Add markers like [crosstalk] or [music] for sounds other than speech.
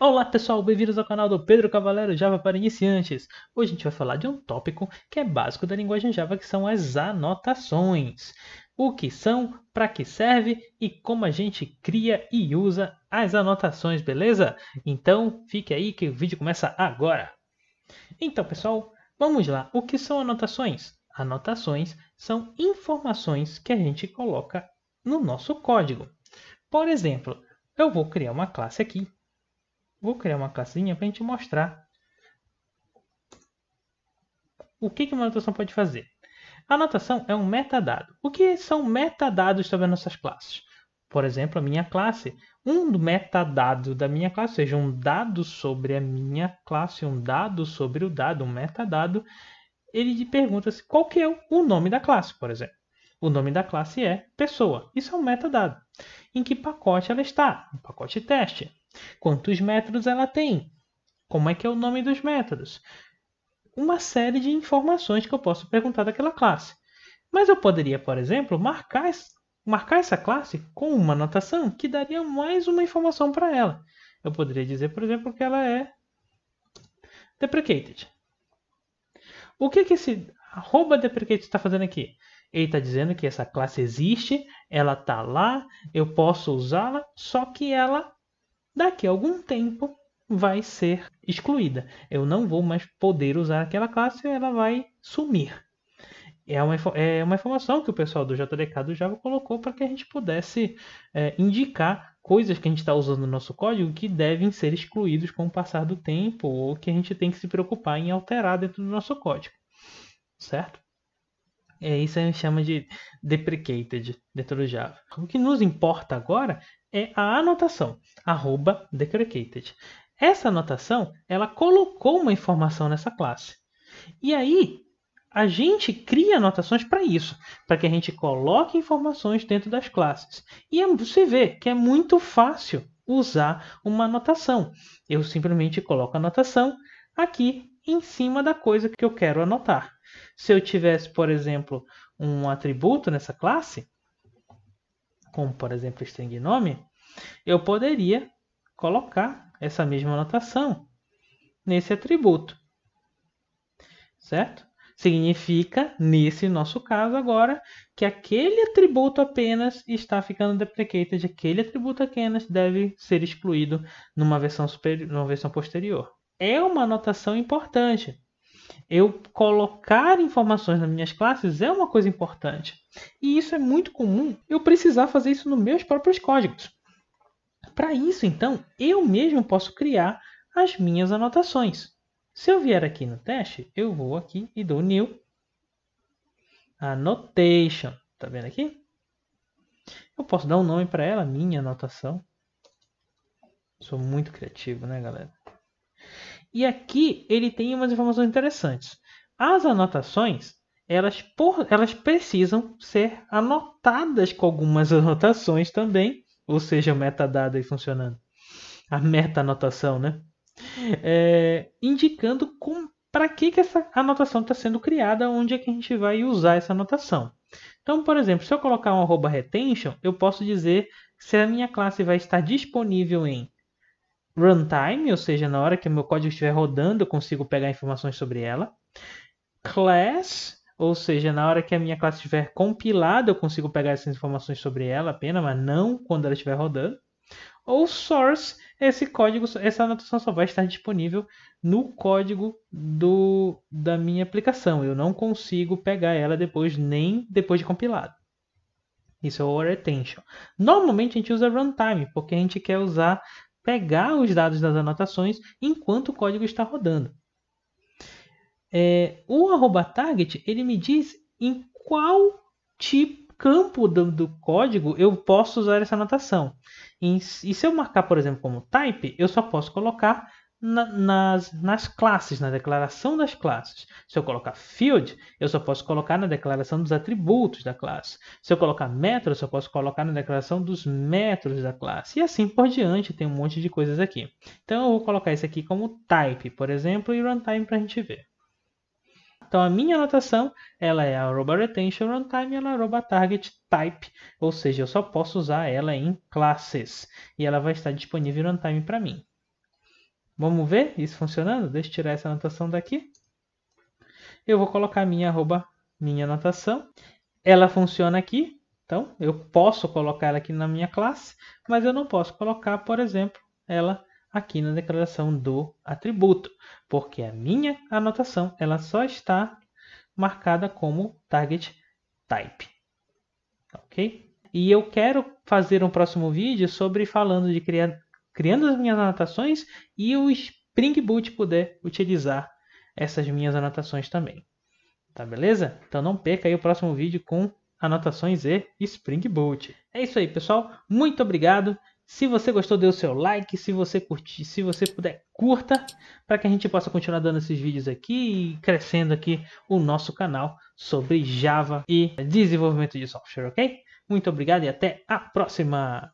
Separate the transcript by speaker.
Speaker 1: Olá pessoal, bem-vindos ao canal do Pedro Cavaleiro Java para Iniciantes. Hoje a gente vai falar de um tópico que é básico da linguagem Java, que são as anotações. O que são, para que serve e como a gente cria e usa as anotações, beleza? Então fique aí que o vídeo começa agora. Então pessoal, vamos lá. O que são anotações? Anotações são informações que a gente coloca no nosso código. Por exemplo, eu vou criar uma classe aqui Vou criar uma classinha para a gente mostrar o que, que uma anotação pode fazer. A anotação é um metadado. O que são metadados sobre as nossas classes? Por exemplo, a minha classe. Um metadado da minha classe, ou seja, um dado sobre a minha classe, um dado sobre o dado, um metadado, ele pergunta se qual que é o nome da classe, por exemplo. O nome da classe é pessoa. Isso é um metadado. Em que pacote ela está? No pacote teste. Quantos métodos ela tem? Como é que é o nome dos métodos? Uma série de informações que eu posso perguntar daquela classe. Mas eu poderia, por exemplo, marcar, marcar essa classe com uma anotação que daria mais uma informação para ela. Eu poderia dizer, por exemplo, que ela é deprecated. O que, que esse arroba deprecated está fazendo aqui? Ele está dizendo que essa classe existe, ela está lá, eu posso usá-la, só que ela daqui a algum tempo vai ser excluída. Eu não vou mais poder usar aquela classe, ela vai sumir. É uma, é uma informação que o pessoal do JDK do Java colocou para que a gente pudesse é, indicar coisas que a gente está usando no nosso código que devem ser excluídos com o passar do tempo ou que a gente tem que se preocupar em alterar dentro do nosso código, certo? É isso a gente chama de deprecated dentro do Java. O que nos importa agora é a anotação, arroba deprecated. Essa anotação, ela colocou uma informação nessa classe. E aí, a gente cria anotações para isso, para que a gente coloque informações dentro das classes. E é você vê que é muito fácil usar uma anotação. Eu simplesmente coloco a anotação aqui em cima da coisa que eu quero anotar. Se eu tivesse, por exemplo, um atributo nessa classe, como por exemplo string nome, eu poderia colocar essa mesma anotação nesse atributo. Certo? Significa, nesse nosso caso agora, que aquele atributo apenas está ficando deprecated, aquele atributo apenas deve ser excluído numa versão, superior, numa versão posterior. É uma anotação importante eu colocar informações nas minhas classes é uma coisa importante. E isso é muito comum eu precisar fazer isso nos meus próprios códigos. Para isso, então, eu mesmo posso criar as minhas anotações. Se eu vier aqui no teste, eu vou aqui e dou new annotation. Tá vendo aqui? Eu posso dar um nome para ela, minha anotação. Sou muito criativo, né, galera? E aqui ele tem umas informações interessantes. As anotações, elas, por, elas precisam ser anotadas com algumas [laughs] anotações também, ou seja, metadado aí funcionando. A meta-anotação, né? É, indicando para que, que essa anotação está sendo criada, onde é que a gente vai usar essa anotação. Então, por exemplo, se eu colocar um retention, eu posso dizer se a minha classe vai estar disponível em runtime, ou seja, na hora que o meu código estiver rodando, eu consigo pegar informações sobre ela. Class, ou seja, na hora que a minha classe estiver compilada, eu consigo pegar essas informações sobre ela apenas, mas não quando ela estiver rodando. Ou source, esse código, essa anotação só vai estar disponível no código do, da minha aplicação. Eu não consigo pegar ela depois, nem depois de compilado. Isso é o retention. Normalmente a gente usa runtime, porque a gente quer usar pegar os dados das anotações enquanto o código está rodando. É, o arroba target ele me diz em qual tipo, campo do, do código eu posso usar essa anotação. E, e se eu marcar, por exemplo, como type, eu só posso colocar na, nas, nas classes, na declaração das classes. Se eu colocar field, eu só posso colocar na declaração dos atributos da classe. Se eu colocar metro, eu só posso colocar na declaração dos metros da classe. E assim por diante, tem um monte de coisas aqui. Então eu vou colocar isso aqui como type, por exemplo, e runtime para a gente ver. Então a minha anotação ela é arroba retention runtime ela é arroba target type, ou seja, eu só posso usar ela em classes e ela vai estar disponível runtime para mim. Vamos ver isso funcionando? Deixa eu tirar essa anotação daqui. Eu vou colocar minha arroba, minha anotação. Ela funciona aqui, então eu posso colocar ela aqui na minha classe, mas eu não posso colocar, por exemplo, ela aqui na declaração do atributo, porque a minha anotação ela só está marcada como target type. Ok? E eu quero fazer um próximo vídeo sobre falando de criar criando as minhas anotações e o Spring Boot puder utilizar essas minhas anotações também. Tá beleza? Então não perca aí o próximo vídeo com anotações e Spring Boot. É isso aí, pessoal. Muito obrigado. Se você gostou, dê o seu like. Se você curtir, se você puder, curta para que a gente possa continuar dando esses vídeos aqui e crescendo aqui o nosso canal sobre Java e desenvolvimento de software, ok? Muito obrigado e até a próxima!